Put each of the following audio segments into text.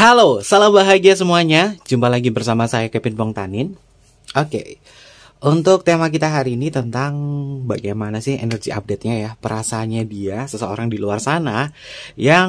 Halo, salam bahagia semuanya. Jumpa lagi bersama saya Kevin Tanin. Oke. Okay. Untuk tema kita hari ini tentang bagaimana sih energi update-nya ya, perasaannya dia seseorang di luar sana yang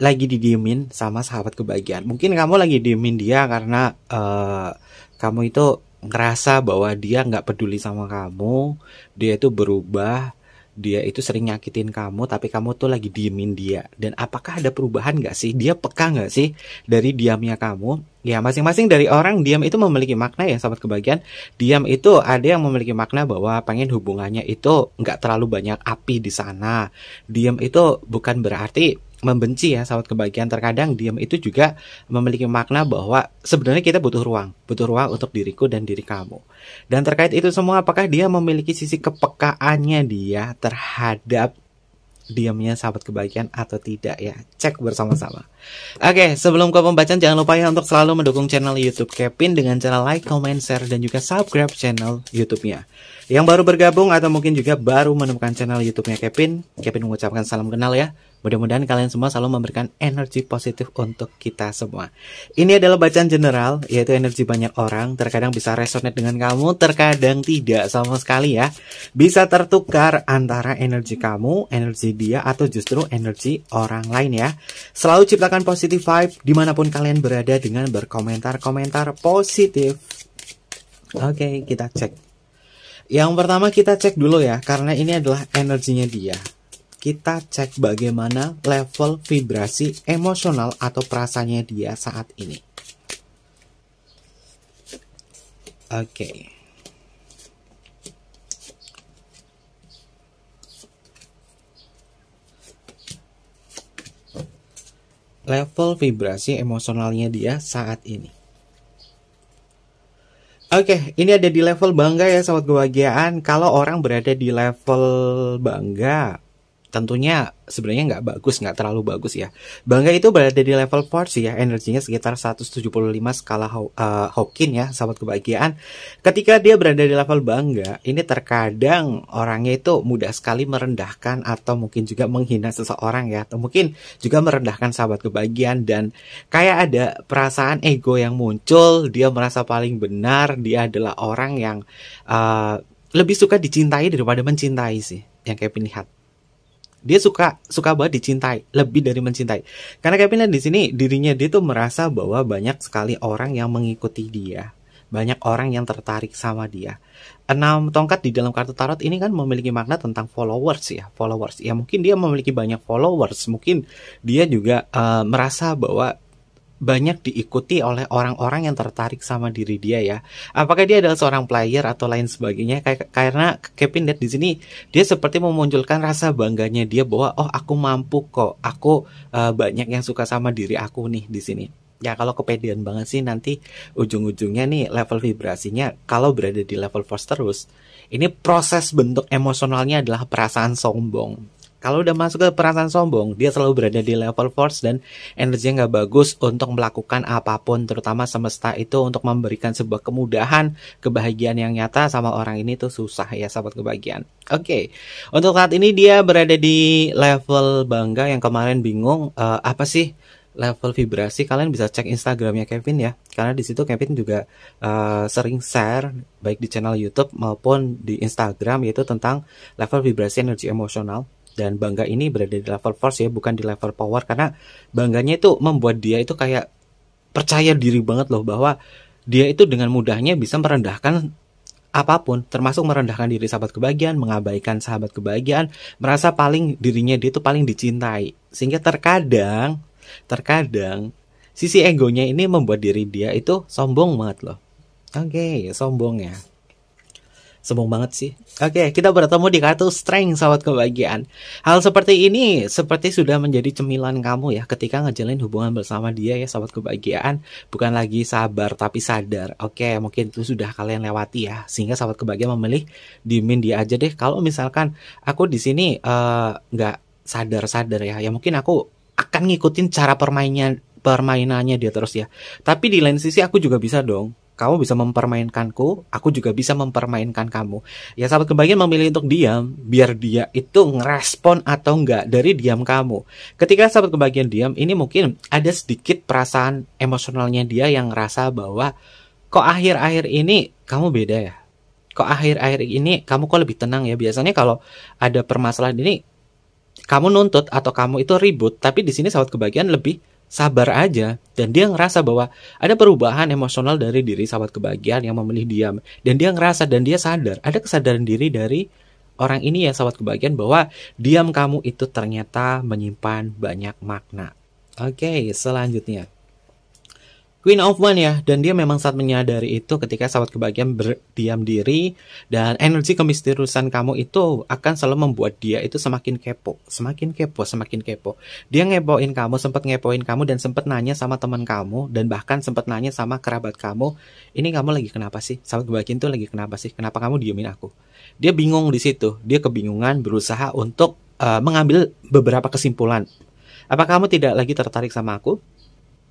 lagi didiemin sama sahabat kebahagiaan. Mungkin kamu lagi diemin dia karena uh, kamu itu ngerasa bahwa dia nggak peduli sama kamu, dia itu berubah, dia itu sering nyakitin kamu tapi kamu tuh lagi diemin dia dan apakah ada perubahan gak sih dia peka gak sih dari diamnya kamu ya masing-masing dari orang diam itu memiliki makna ya sahabat kebagian diam itu ada yang memiliki makna bahwa pengen hubungannya itu nggak terlalu banyak api di sana diam itu bukan berarti membenci ya sahabat kebahagiaan terkadang diam itu juga memiliki makna bahwa sebenarnya kita butuh ruang butuh ruang untuk diriku dan diri kamu dan terkait itu semua apakah dia memiliki sisi kepekaannya dia terhadap diamnya sahabat kebahagiaan atau tidak ya cek bersama-sama oke sebelum ke pembacaan jangan lupa ya untuk selalu mendukung channel YouTube Kevin dengan cara like comment share dan juga subscribe channel YouTube-nya yang baru bergabung atau mungkin juga baru menemukan channel YouTube-nya Kevin Kevin mengucapkan salam kenal ya Mudah-mudahan kalian semua selalu memberikan energi positif untuk kita semua. Ini adalah bacaan general, yaitu energi banyak orang. Terkadang bisa resonate dengan kamu, terkadang tidak sama sekali ya. Bisa tertukar antara energi kamu, energi dia, atau justru energi orang lain ya. Selalu ciptakan positive vibe dimanapun kalian berada dengan berkomentar-komentar positif. Oke, okay, kita cek. Yang pertama kita cek dulu ya, karena ini adalah energinya dia kita cek bagaimana level vibrasi emosional atau perasaannya dia saat ini. Oke. Okay. Level vibrasi emosionalnya dia saat ini. Oke, okay, ini ada di level bangga ya sahabat kebahagiaan. Kalau orang berada di level bangga, tentunya sebenarnya nggak bagus, nggak terlalu bagus ya. Bangga itu berada di level 4 sih ya, energinya sekitar 175 skala uh, ya, sahabat kebahagiaan. Ketika dia berada di level bangga, ini terkadang orangnya itu mudah sekali merendahkan atau mungkin juga menghina seseorang ya, atau mungkin juga merendahkan sahabat kebahagiaan dan kayak ada perasaan ego yang muncul, dia merasa paling benar, dia adalah orang yang uh, lebih suka dicintai daripada mencintai sih, yang kayak lihat dia suka suka banget dicintai lebih dari mencintai karena Kevin di sini dirinya dia tuh merasa bahwa banyak sekali orang yang mengikuti dia banyak orang yang tertarik sama dia. Enam tongkat di dalam kartu tarot ini kan memiliki makna tentang followers ya, followers. Ya mungkin dia memiliki banyak followers, mungkin dia juga uh, merasa bahwa banyak diikuti oleh orang-orang yang tertarik sama diri dia ya. Apakah dia adalah seorang player atau lain sebagainya? karena Kevin lihat di sini dia seperti memunculkan rasa bangganya dia bahwa oh aku mampu kok, aku uh, banyak yang suka sama diri aku nih di sini. Ya kalau kepedean banget sih nanti ujung-ujungnya nih level vibrasinya kalau berada di level force terus ini proses bentuk emosionalnya adalah perasaan sombong kalau udah masuk ke perasaan sombong, dia selalu berada di level force dan energinya nggak bagus untuk melakukan apapun, terutama semesta itu untuk memberikan sebuah kemudahan, kebahagiaan yang nyata sama orang ini tuh susah ya sahabat kebahagiaan. Oke, okay. untuk saat ini dia berada di level bangga yang kemarin bingung uh, apa sih level vibrasi kalian bisa cek Instagramnya Kevin ya karena di situ Kevin juga uh, sering share baik di channel YouTube maupun di Instagram yaitu tentang level vibrasi energi emosional dan bangga ini berada di level force ya bukan di level power karena bangganya itu membuat dia itu kayak percaya diri banget loh bahwa dia itu dengan mudahnya bisa merendahkan apapun termasuk merendahkan diri sahabat kebahagiaan mengabaikan sahabat kebahagiaan merasa paling dirinya dia itu paling dicintai sehingga terkadang terkadang sisi egonya ini membuat diri dia itu sombong banget loh oke okay, sombong ya Sombong banget sih. Oke, okay, kita bertemu di kartu strength sahabat kebahagiaan. Hal seperti ini seperti sudah menjadi cemilan kamu ya ketika ngejalin hubungan bersama dia ya sahabat kebahagiaan. Bukan lagi sabar tapi sadar. Oke, okay, mungkin itu sudah kalian lewati ya. Sehingga sahabat kebahagiaan memilih dimin dia aja deh. Kalau misalkan aku di sini eh, nggak uh, sadar-sadar ya, ya mungkin aku akan ngikutin cara permainnya permainannya dia terus ya. Tapi di lain sisi aku juga bisa dong kamu bisa mempermainkanku, aku juga bisa mempermainkan kamu. Ya sahabat kebahagiaan memilih untuk diam, biar dia itu ngerespon atau enggak dari diam kamu. Ketika sahabat kebahagiaan diam, ini mungkin ada sedikit perasaan emosionalnya dia yang ngerasa bahwa kok akhir-akhir ini kamu beda ya. Kok akhir-akhir ini kamu kok lebih tenang ya. Biasanya kalau ada permasalahan ini kamu nuntut atau kamu itu ribut, tapi di sini sahabat kebahagiaan lebih sabar aja dan dia ngerasa bahwa ada perubahan emosional dari diri sahabat kebahagiaan yang memilih diam dan dia ngerasa dan dia sadar ada kesadaran diri dari orang ini ya sahabat kebahagiaan bahwa diam kamu itu ternyata menyimpan banyak makna. Oke, selanjutnya. Queen of One ya dan dia memang saat menyadari itu ketika sahabat kebahagiaan berdiam diri dan energi kemistirusan kamu itu akan selalu membuat dia itu semakin kepo semakin kepo semakin kepo dia ngepoin kamu sempat ngepoin kamu dan sempat nanya sama teman kamu dan bahkan sempat nanya sama kerabat kamu ini kamu lagi kenapa sih sahabat kebahagiaan itu lagi kenapa sih kenapa kamu diemin aku dia bingung di situ dia kebingungan berusaha untuk uh, mengambil beberapa kesimpulan apa kamu tidak lagi tertarik sama aku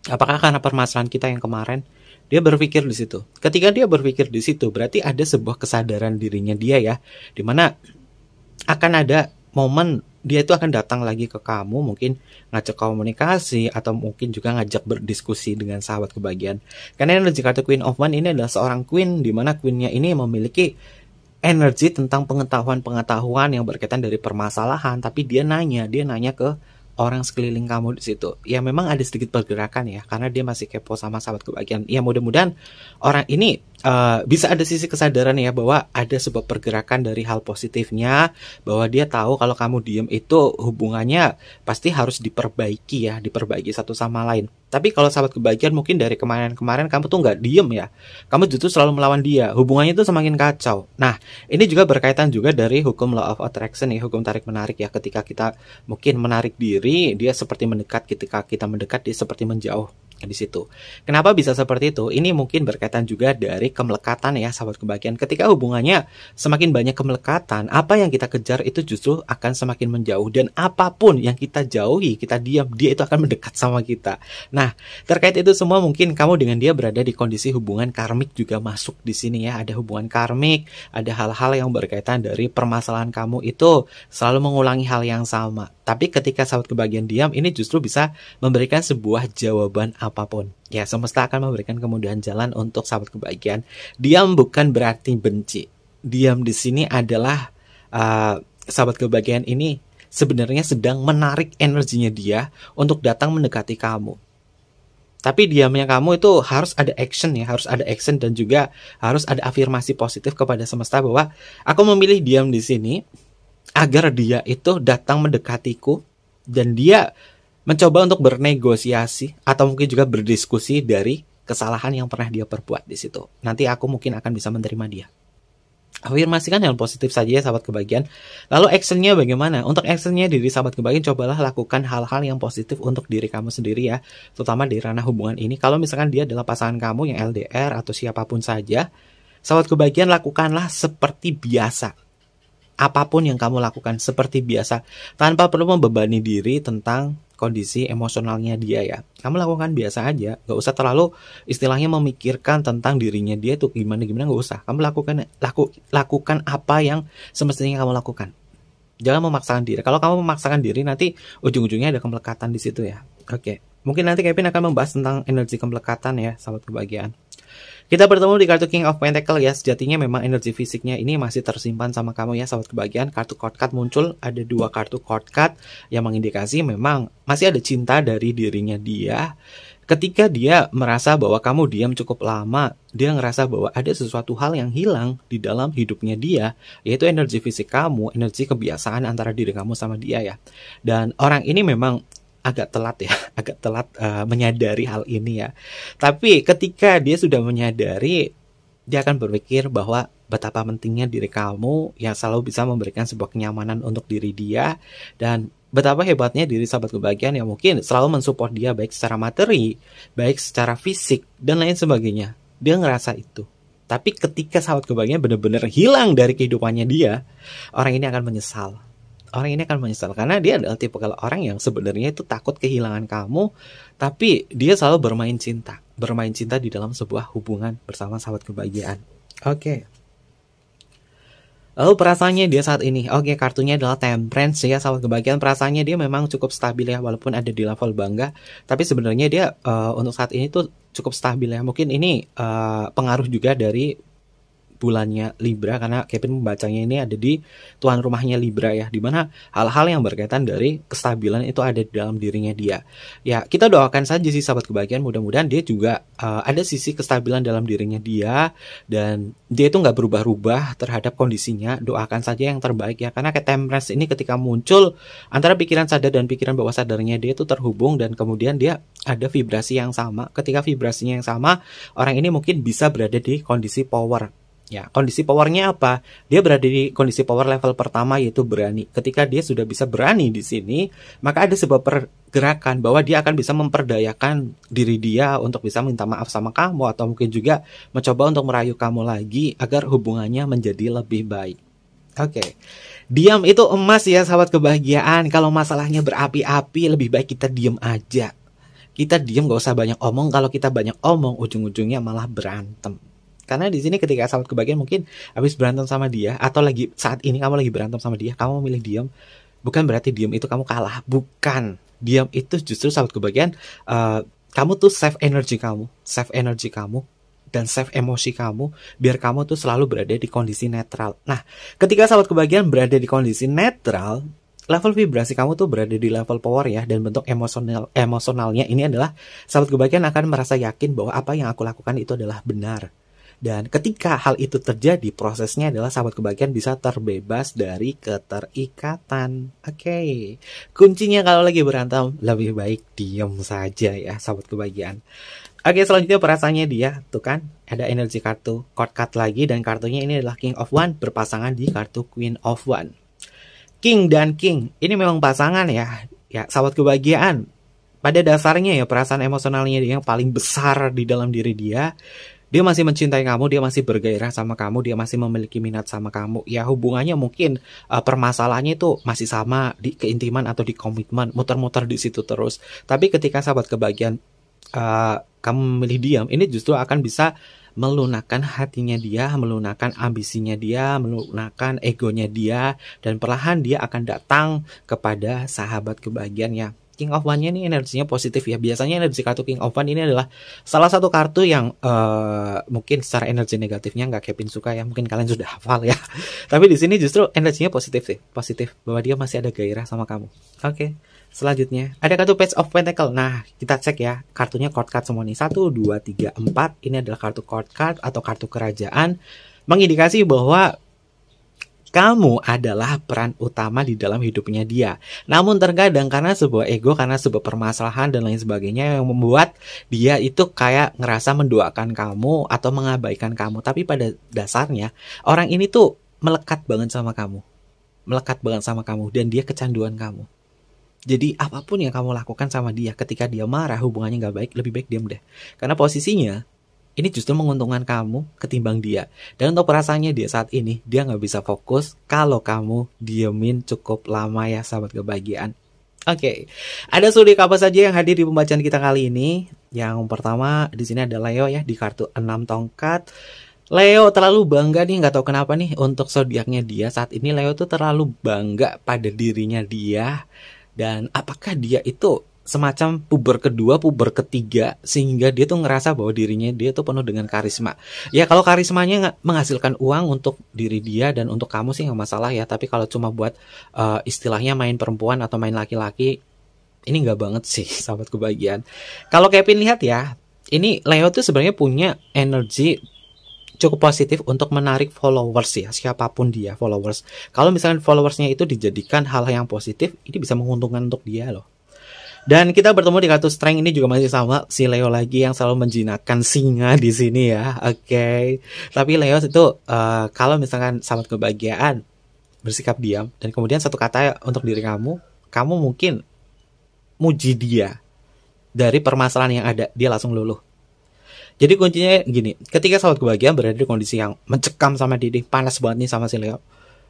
Apakah karena permasalahan kita yang kemarin? Dia berpikir di situ. Ketika dia berpikir di situ, berarti ada sebuah kesadaran dirinya dia ya, dimana akan ada momen dia itu akan datang lagi ke kamu mungkin ngajak komunikasi atau mungkin juga ngajak berdiskusi dengan sahabat kebahagiaan karena energi kartu Queen of One ini adalah seorang Queen di mana Queennya ini memiliki energi tentang pengetahuan-pengetahuan yang berkaitan dari permasalahan tapi dia nanya dia nanya ke orang sekeliling kamu di situ. Ya memang ada sedikit pergerakan ya, karena dia masih kepo sama sahabat kebahagiaan. Ya mudah-mudahan orang ini uh, bisa ada sisi kesadaran ya bahwa ada sebuah pergerakan dari hal positifnya bahwa dia tahu kalau kamu diem itu hubungannya pasti harus diperbaiki ya diperbaiki satu sama lain tapi kalau sahabat kebahagiaan mungkin dari kemarin-kemarin kamu tuh nggak diem ya kamu justru selalu melawan dia hubungannya itu semakin kacau nah ini juga berkaitan juga dari hukum law of attraction ya hukum tarik menarik ya ketika kita mungkin menarik diri dia seperti mendekat ketika kita mendekat dia seperti menjauh di situ. Kenapa bisa seperti itu? Ini mungkin berkaitan juga dari kemelekatan ya sahabat kebahagiaan. Ketika hubungannya semakin banyak kemelekatan, apa yang kita kejar itu justru akan semakin menjauh dan apapun yang kita jauhi, kita diam, dia itu akan mendekat sama kita. Nah, terkait itu semua mungkin kamu dengan dia berada di kondisi hubungan karmik juga masuk di sini ya. Ada hubungan karmik, ada hal-hal yang berkaitan dari permasalahan kamu itu selalu mengulangi hal yang sama. Tapi ketika sahabat kebahagiaan diam, ini justru bisa memberikan sebuah jawaban apapun. Ya, semesta akan memberikan kemudahan jalan untuk sahabat kebahagiaan. Diam bukan berarti benci. Diam di sini adalah uh, sahabat kebahagiaan ini sebenarnya sedang menarik energinya dia untuk datang mendekati kamu. Tapi diamnya kamu itu harus ada action ya, harus ada action dan juga harus ada afirmasi positif kepada semesta bahwa aku memilih diam di sini agar dia itu datang mendekatiku dan dia mencoba untuk bernegosiasi atau mungkin juga berdiskusi dari kesalahan yang pernah dia perbuat di situ. Nanti aku mungkin akan bisa menerima dia. Afirmasikan yang positif saja ya sahabat kebagian. Lalu actionnya bagaimana? Untuk actionnya diri sahabat kebagian cobalah lakukan hal-hal yang positif untuk diri kamu sendiri ya. Terutama di ranah hubungan ini. Kalau misalkan dia adalah pasangan kamu yang LDR atau siapapun saja. Sahabat kebagian lakukanlah seperti biasa apapun yang kamu lakukan seperti biasa tanpa perlu membebani diri tentang kondisi emosionalnya dia ya. Kamu lakukan biasa aja, nggak usah terlalu istilahnya memikirkan tentang dirinya dia tuh gimana gimana nggak usah. Kamu lakukan laku, lakukan apa yang semestinya kamu lakukan. Jangan memaksakan diri. Kalau kamu memaksakan diri nanti ujung-ujungnya ada kemlekatan di situ ya. Oke. Okay. Mungkin nanti Kevin akan membahas tentang energi kemlekatan ya, sahabat kebahagiaan. Kita bertemu di kartu King of Pentacle ya. Sejatinya memang energi fisiknya ini masih tersimpan sama kamu ya sahabat kebahagiaan. Kartu court card muncul ada dua kartu court card yang mengindikasi memang masih ada cinta dari dirinya dia. Ketika dia merasa bahwa kamu diam cukup lama, dia ngerasa bahwa ada sesuatu hal yang hilang di dalam hidupnya dia, yaitu energi fisik kamu, energi kebiasaan antara diri kamu sama dia ya. Dan orang ini memang agak telat ya, agak telat uh, menyadari hal ini ya. Tapi ketika dia sudah menyadari, dia akan berpikir bahwa betapa pentingnya diri kamu yang selalu bisa memberikan sebuah kenyamanan untuk diri dia dan betapa hebatnya diri sahabat kebahagiaan yang mungkin selalu mensupport dia baik secara materi, baik secara fisik dan lain sebagainya. Dia ngerasa itu. Tapi ketika sahabat kebahagiaan benar-benar hilang dari kehidupannya dia, orang ini akan menyesal orang ini akan menyesal karena dia adalah tipe kalau orang yang sebenarnya itu takut kehilangan kamu, tapi dia selalu bermain cinta, bermain cinta di dalam sebuah hubungan bersama sahabat kebahagiaan. Oke. Okay. Lalu perasaannya dia saat ini, oke okay, kartunya adalah temperance ya sahabat kebahagiaan. Perasaannya dia memang cukup stabil ya walaupun ada di level bangga, tapi sebenarnya dia uh, untuk saat ini tuh cukup stabil ya. Mungkin ini uh, pengaruh juga dari bulannya Libra karena Kevin membacanya ini ada di tuan rumahnya Libra ya dimana hal-hal yang berkaitan dari kestabilan itu ada di dalam dirinya dia ya kita doakan saja sih sahabat kebahagiaan mudah-mudahan dia juga uh, ada sisi kestabilan dalam dirinya dia dan dia itu nggak berubah-ubah terhadap kondisinya doakan saja yang terbaik ya karena ketemres ini ketika muncul antara pikiran sadar dan pikiran bawah sadarnya dia itu terhubung dan kemudian dia ada vibrasi yang sama ketika vibrasinya yang sama orang ini mungkin bisa berada di kondisi power Ya, kondisi powernya apa? Dia berada di kondisi power level pertama yaitu berani. Ketika dia sudah bisa berani di sini, maka ada sebuah pergerakan bahwa dia akan bisa memperdayakan diri dia untuk bisa minta maaf sama kamu atau mungkin juga mencoba untuk merayu kamu lagi agar hubungannya menjadi lebih baik. Oke. Okay. Diam itu emas ya sahabat kebahagiaan. Kalau masalahnya berapi-api lebih baik kita diam aja. Kita diam gak usah banyak omong. Kalau kita banyak omong ujung-ujungnya malah berantem. Karena di sini ketika sahabat kebahagiaan mungkin habis berantem sama dia atau lagi saat ini kamu lagi berantem sama dia, kamu memilih diam. Bukan berarti diam itu kamu kalah, bukan. Diam itu justru sahabat kebahagiaan uh, kamu tuh save energi kamu, save energi kamu dan save emosi kamu biar kamu tuh selalu berada di kondisi netral. Nah, ketika sahabat kebahagiaan berada di kondisi netral, level vibrasi kamu tuh berada di level power ya dan bentuk emosional emosionalnya ini adalah sahabat kebahagiaan akan merasa yakin bahwa apa yang aku lakukan itu adalah benar dan ketika hal itu terjadi, prosesnya adalah sahabat kebahagiaan bisa terbebas dari keterikatan. Oke, okay. kuncinya kalau lagi berantem lebih baik diem saja ya sahabat kebahagiaan. Oke, okay, selanjutnya perasaannya dia, tuh kan, ada energi kartu court card lagi dan kartunya ini adalah King of One berpasangan di kartu Queen of One. King dan King, ini memang pasangan ya, ya sahabat kebahagiaan. Pada dasarnya ya perasaan emosionalnya yang paling besar di dalam diri dia dia masih mencintai kamu, dia masih bergairah sama kamu, dia masih memiliki minat sama kamu. Ya hubungannya mungkin uh, permasalahannya itu masih sama di keintiman atau di komitmen, muter-muter di situ terus. Tapi ketika sahabat kebahagiaan uh, kamu memilih diam, ini justru akan bisa melunakkan hatinya dia, melunakkan ambisinya dia, melunakkan egonya dia, dan perlahan dia akan datang kepada sahabat kebahagiaan King of One-nya ini energinya positif ya. Biasanya energi kartu King of One ini adalah salah satu kartu yang uh, mungkin secara energi negatifnya nggak Kevin suka ya. Mungkin kalian sudah hafal ya. Tapi di sini justru energinya positif sih, positif bahwa dia masih ada gairah sama kamu. Oke. Okay. Selanjutnya, ada kartu Page of Pentacle. Nah, kita cek ya. Kartunya court card semua nih. satu dua tiga empat. Ini adalah kartu court card atau kartu kerajaan mengindikasi bahwa kamu adalah peran utama di dalam hidupnya dia. Namun terkadang karena sebuah ego, karena sebuah permasalahan dan lain sebagainya yang membuat dia itu kayak ngerasa mendoakan kamu atau mengabaikan kamu. Tapi pada dasarnya orang ini tuh melekat banget sama kamu. Melekat banget sama kamu dan dia kecanduan kamu. Jadi apapun yang kamu lakukan sama dia ketika dia marah hubungannya nggak baik lebih baik diam deh. Karena posisinya ini justru menguntungkan kamu ketimbang dia. Dan untuk perasaannya dia saat ini, dia nggak bisa fokus kalau kamu diemin cukup lama ya sahabat kebahagiaan. Oke, okay. ada suri apa saja yang hadir di pembacaan kita kali ini? Yang pertama di sini ada Leo ya di kartu enam tongkat. Leo terlalu bangga nih nggak tahu kenapa nih untuk zodiaknya dia saat ini Leo tuh terlalu bangga pada dirinya dia dan apakah dia itu semacam puber kedua, puber ketiga sehingga dia tuh ngerasa bahwa dirinya dia tuh penuh dengan karisma. Ya kalau karismanya menghasilkan uang untuk diri dia dan untuk kamu sih nggak masalah ya. Tapi kalau cuma buat uh, istilahnya main perempuan atau main laki-laki ini nggak banget sih sahabat kebahagiaan. Kalau Kevin lihat ya, ini Leo tuh sebenarnya punya energi cukup positif untuk menarik followers ya siapapun dia followers. Kalau misalnya followersnya itu dijadikan hal yang positif, ini bisa menguntungkan untuk dia loh dan kita bertemu di kartu strength ini juga masih sama si Leo lagi yang selalu menjinakkan singa di sini ya. Oke. Okay. Tapi Leo itu uh, kalau misalkan sahabat kebahagiaan bersikap diam dan kemudian satu kata untuk diri kamu, kamu mungkin muji dia dari permasalahan yang ada, dia langsung luluh. Jadi kuncinya gini, ketika sahabat kebahagiaan berada di kondisi yang mencekam sama diri panas banget nih sama si Leo,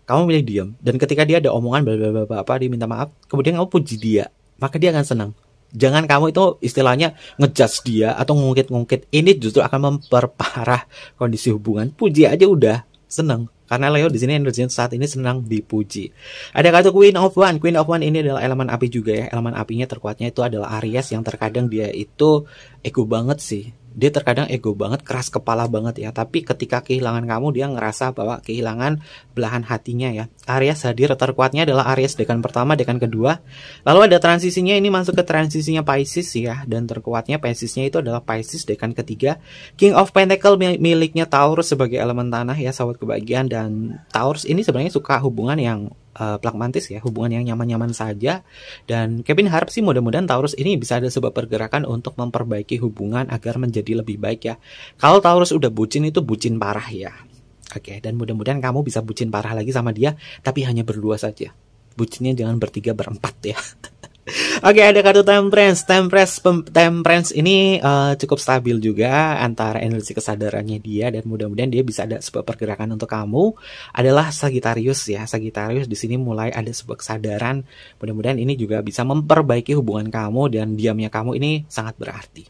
kamu milih diam. Dan ketika dia ada omongan bapak-bapak apa, diminta maaf, kemudian kamu puji dia maka dia akan senang. Jangan kamu itu istilahnya ngejudge dia atau ngungkit-ngungkit. Ini justru akan memperparah kondisi hubungan. Puji aja udah senang Karena Leo di sini energinya saat ini senang dipuji. Ada kartu Queen of One. Queen of One ini adalah elemen api juga ya. Elemen apinya terkuatnya itu adalah Aries yang terkadang dia itu ego banget sih dia terkadang ego banget, keras kepala banget ya. Tapi ketika kehilangan kamu, dia ngerasa bahwa kehilangan belahan hatinya ya. Aries hadir terkuatnya adalah Aries dekan pertama, dekan kedua. Lalu ada transisinya, ini masuk ke transisinya Pisces ya. Dan terkuatnya Piscesnya itu adalah Pisces dekan ketiga. King of Pentacle miliknya Taurus sebagai elemen tanah ya, sahabat kebahagiaan. Dan Taurus ini sebenarnya suka hubungan yang uh, eh, pragmatis ya, hubungan yang nyaman-nyaman saja. Dan Kevin harap sih mudah-mudahan Taurus ini bisa ada sebuah pergerakan untuk memperbaiki hubungan agar menjadi lebih baik ya. Kalau Taurus udah bucin itu bucin parah ya. Oke, okay, dan mudah-mudahan kamu bisa bucin parah lagi sama dia, tapi hanya berdua saja. Bucinnya jangan bertiga berempat ya. Oke okay, ada kartu temperance. Temperance pem, temperance ini uh, cukup stabil juga antara energi kesadarannya dia dan mudah-mudahan dia bisa ada sebuah pergerakan untuk kamu adalah Sagittarius ya. Sagittarius di sini mulai ada sebuah kesadaran. Mudah-mudahan ini juga bisa memperbaiki hubungan kamu dan diamnya kamu ini sangat berarti.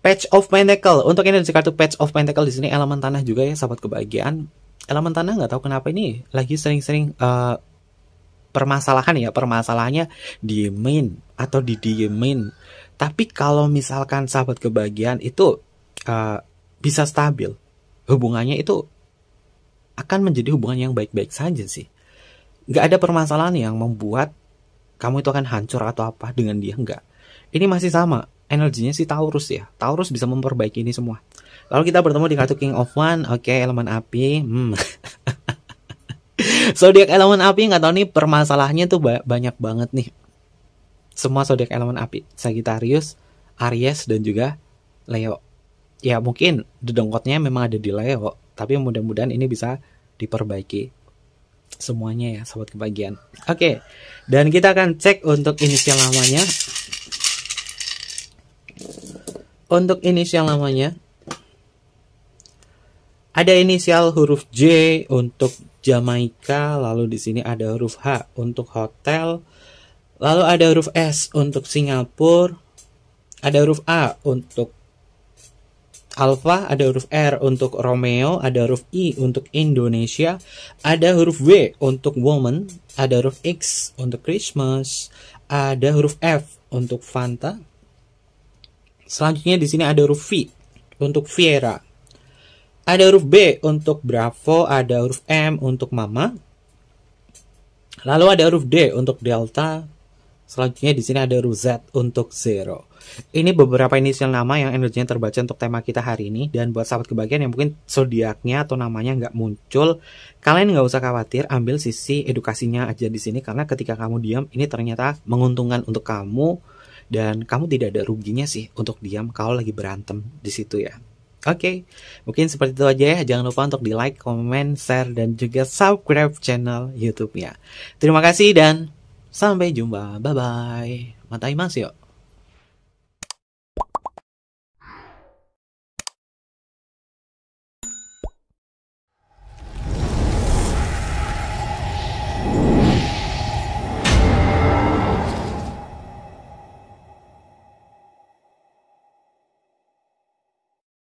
Patch of Pentacle. Untuk energi kartu Patch of Pentacle di sini elemen tanah juga ya sahabat kebahagiaan. Elemen tanah nggak tahu kenapa ini lagi sering-sering uh, permasalahan ya permasalahannya diemin atau didiemin tapi kalau misalkan sahabat kebahagiaan itu uh, bisa stabil hubungannya itu akan menjadi hubungan yang baik-baik saja sih nggak ada permasalahan yang membuat kamu itu akan hancur atau apa dengan dia nggak ini masih sama energinya si Taurus ya Taurus bisa memperbaiki ini semua lalu kita bertemu di kartu King of One oke okay, elemen api hmm. zodiak elemen api nggak tahu nih permasalahannya tuh ba banyak banget nih. Semua zodiak elemen api, Sagittarius, Aries dan juga Leo. Ya mungkin dedengkotnya memang ada di Leo, tapi mudah-mudahan ini bisa diperbaiki semuanya ya sobat kebagian. Oke, okay. dan kita akan cek untuk inisial lamanya. Untuk inisial lamanya ada inisial huruf J untuk Jamaika, lalu di sini ada huruf H untuk hotel, lalu ada huruf S untuk Singapura, ada huruf A untuk Alfa, ada huruf R untuk Romeo, ada huruf I untuk Indonesia, ada huruf W untuk woman, ada huruf X untuk Christmas, ada huruf F untuk Fanta. Selanjutnya di sini ada huruf V untuk Viera, ada huruf B untuk Bravo, ada huruf M untuk Mama. Lalu ada huruf D untuk Delta. Selanjutnya di sini ada huruf Z untuk Zero. Ini beberapa inisial nama yang energinya terbaca untuk tema kita hari ini. Dan buat sahabat kebagian yang mungkin zodiaknya atau namanya nggak muncul, kalian nggak usah khawatir, ambil sisi edukasinya aja di sini. Karena ketika kamu diam, ini ternyata menguntungkan untuk kamu. Dan kamu tidak ada ruginya sih untuk diam kalau lagi berantem di situ ya. Oke, okay. mungkin seperti itu aja ya. Jangan lupa untuk di like, comment, share, dan juga subscribe channel YouTube-nya. Terima kasih dan sampai jumpa. Bye-bye. Matai mas yuk.